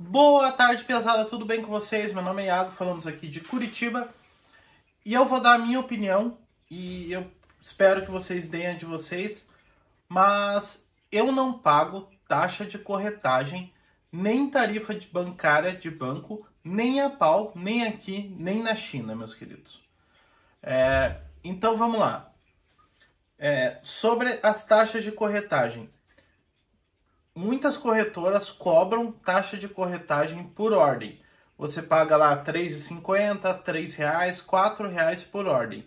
Boa tarde, pesada, tudo bem com vocês? Meu nome é Iago, falamos aqui de Curitiba e eu vou dar a minha opinião e eu espero que vocês deem a de vocês, mas eu não pago taxa de corretagem, nem tarifa de bancária de banco, nem a pau, nem aqui, nem na China, meus queridos. É, então vamos lá. É, sobre as taxas de corretagem, muitas corretoras cobram taxa de corretagem por ordem. Você paga lá R$ 3,50, R$ 3,00, R$ reais por ordem.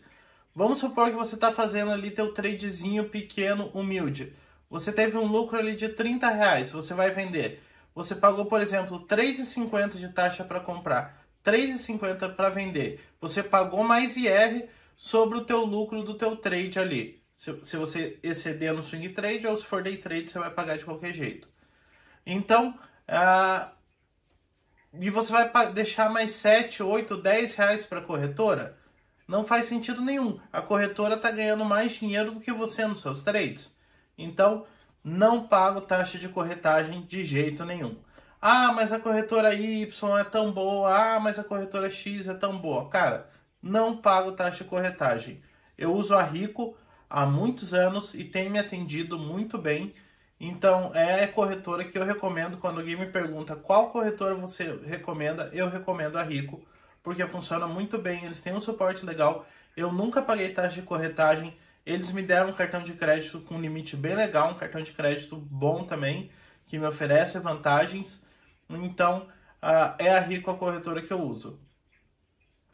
Vamos supor que você está fazendo ali teu tradezinho pequeno, humilde. Você teve um lucro ali de R$ reais, você vai vender. Você pagou, por exemplo, 3,50 de taxa para comprar, 3,50 para vender. Você pagou mais IR sobre o teu lucro do teu trade ali. Se, se você exceder no swing trade ou se for day trade, você vai pagar de qualquer jeito. Então, ah, e você vai deixar mais 7, 8, 10 reais para a corretora? Não faz sentido nenhum. A corretora está ganhando mais dinheiro do que você nos seus trades. Então, não pago taxa de corretagem de jeito nenhum. Ah, mas a corretora Y é tão boa. Ah, mas a corretora X é tão boa. Cara, não pago taxa de corretagem. Eu uso a Rico há muitos anos e tem me atendido muito bem. Então é corretora que eu recomendo. Quando alguém me pergunta qual corretora você recomenda, eu recomendo a Rico, porque funciona muito bem, eles têm um suporte legal. Eu nunca paguei taxa de corretagem. Eles me deram um cartão de crédito com um limite bem legal, um cartão de crédito bom também, que me oferece vantagens. Então, ah, é a Rico a corretora que eu uso.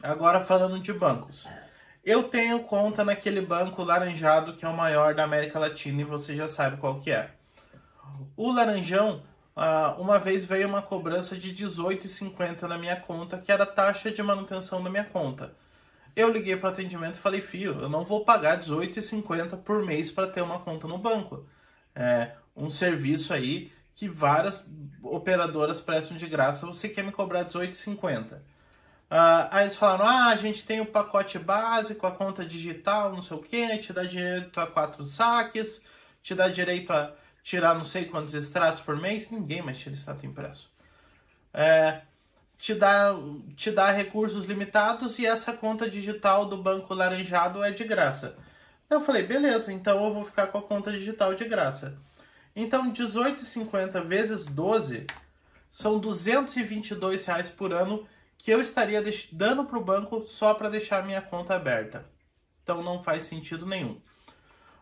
Agora falando de bancos. Eu tenho conta naquele banco laranjado que é o maior da América Latina e você já sabe qual que é. O laranjão, ah, uma vez veio uma cobrança de 18,50 na minha conta, que era a taxa de manutenção da minha conta. Eu liguei para o atendimento e falei, fio, eu não vou pagar 18,50 por mês para ter uma conta no banco. É um serviço aí que várias operadoras prestam de graça, você quer me cobrar 18,50. Ah, aí eles falaram: ah, a gente tem o um pacote básico, a conta digital, não sei o que, te dá direito a quatro saques, te dá direito a tirar não sei quantos extratos por mês. Ninguém mais tira extrato impresso. É, te, dá, te dá recursos limitados e essa conta digital do Banco Laranjado é de graça. Eu falei: beleza, então eu vou ficar com a conta digital de graça. Então, 18,50 vezes 12 são 222 reais por ano que eu estaria dando para o banco só para deixar minha conta aberta. Então não faz sentido nenhum.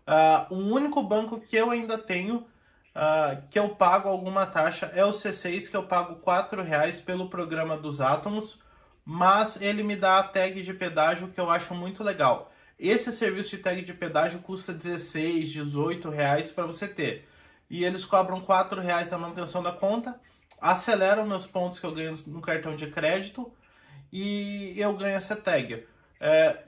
Uh, o único banco que eu ainda tenho uh, que eu pago alguma taxa é o C6, que eu pago R$ reais pelo programa dos átomos, mas ele me dá a tag de pedágio que eu acho muito legal. Esse serviço de tag de pedágio custa 16, 18 reais para você ter. E eles cobram 4 reais da manutenção da conta acelera os meus pontos que eu ganho no cartão de crédito e eu ganho essa tag. É,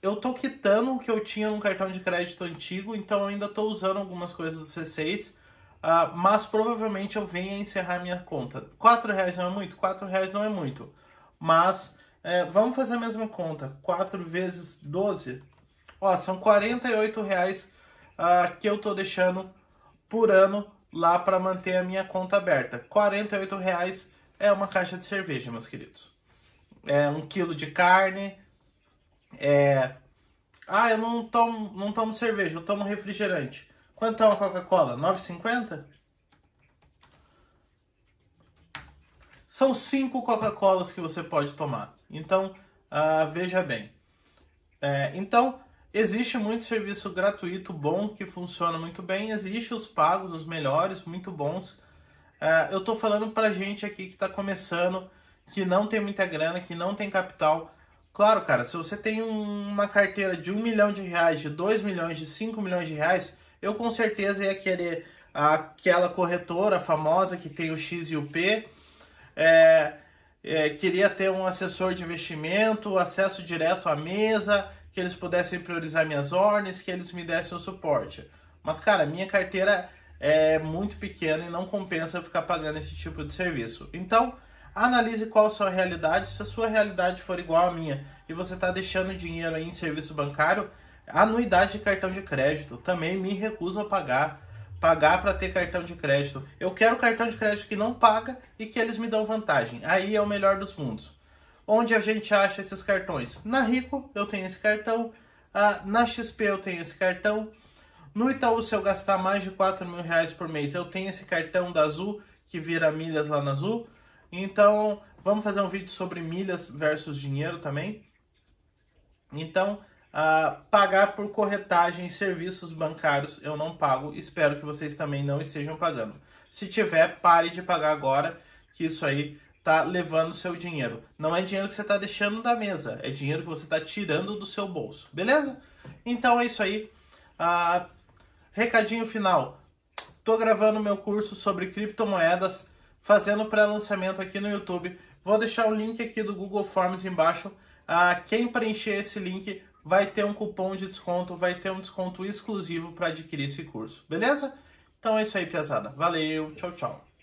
eu tô quitando o que eu tinha no cartão de crédito antigo, então eu ainda tô usando algumas coisas do C6, uh, ah, mas provavelmente eu venho a encerrar minha conta. R$4,00 reais não é muito? R$4,00 reais não é muito. Mas é, vamos fazer a mesma conta. 4 vezes 12. Ó, são R$48,00 reais uh, que eu tô deixando por ano lá para manter a minha conta aberta. R$ reais é uma caixa de cerveja, meus queridos. É um quilo de carne. É... Ah, eu não tomo, não tomo cerveja, eu tomo refrigerante. Quanto é uma Coca-Cola? 9,50? São cinco Coca-Colas que você pode tomar. Então, ah, veja bem. É, então, Existe muito serviço gratuito bom que funciona muito bem, existe os pagos, os melhores, muito bons. É, eu estou falando para gente aqui que está começando, que não tem muita grana, que não tem capital. Claro, cara, se você tem um, uma carteira de um milhão de reais, de dois milhões, de cinco milhões de reais, eu com certeza ia querer aquela corretora famosa que tem o X e o P. É, é, queria ter um assessor de investimento, acesso direto à mesa, que eles pudessem priorizar minhas ordens, que eles me dessem o suporte. Mas, cara, minha carteira é muito pequena e não compensa ficar pagando esse tipo de serviço. Então, analise qual a sua realidade. Se a sua realidade for igual à minha e você está deixando dinheiro em serviço bancário, anuidade de cartão de crédito também me recuso a pagar. Pagar para ter cartão de crédito. Eu quero cartão de crédito que não paga e que eles me dão vantagem. Aí é o melhor dos mundos. Onde a gente acha esses cartões? Na Rico eu tenho esse cartão, ah, na XP eu tenho esse cartão, no Itaú se eu gastar mais de 4 mil reais por mês eu tenho esse cartão da Azul que vira milhas lá na Azul. Então vamos fazer um vídeo sobre milhas versus dinheiro também. Então ah, pagar por corretagem e serviços bancários eu não pago. Espero que vocês também não estejam pagando. Se tiver, pare de pagar agora, que isso aí está levando seu dinheiro. Não é dinheiro que você está deixando da mesa, é dinheiro que você está tirando do seu bolso, beleza? Então é isso aí. Ah, recadinho final. Estou gravando meu curso sobre criptomoedas, fazendo pré-lançamento aqui no YouTube. Vou deixar o link aqui do Google Forms embaixo. Ah, quem preencher esse link vai ter um cupom de desconto, vai ter um desconto exclusivo para adquirir esse curso, beleza? Então é isso aí, pesada. Valeu, tchau, tchau.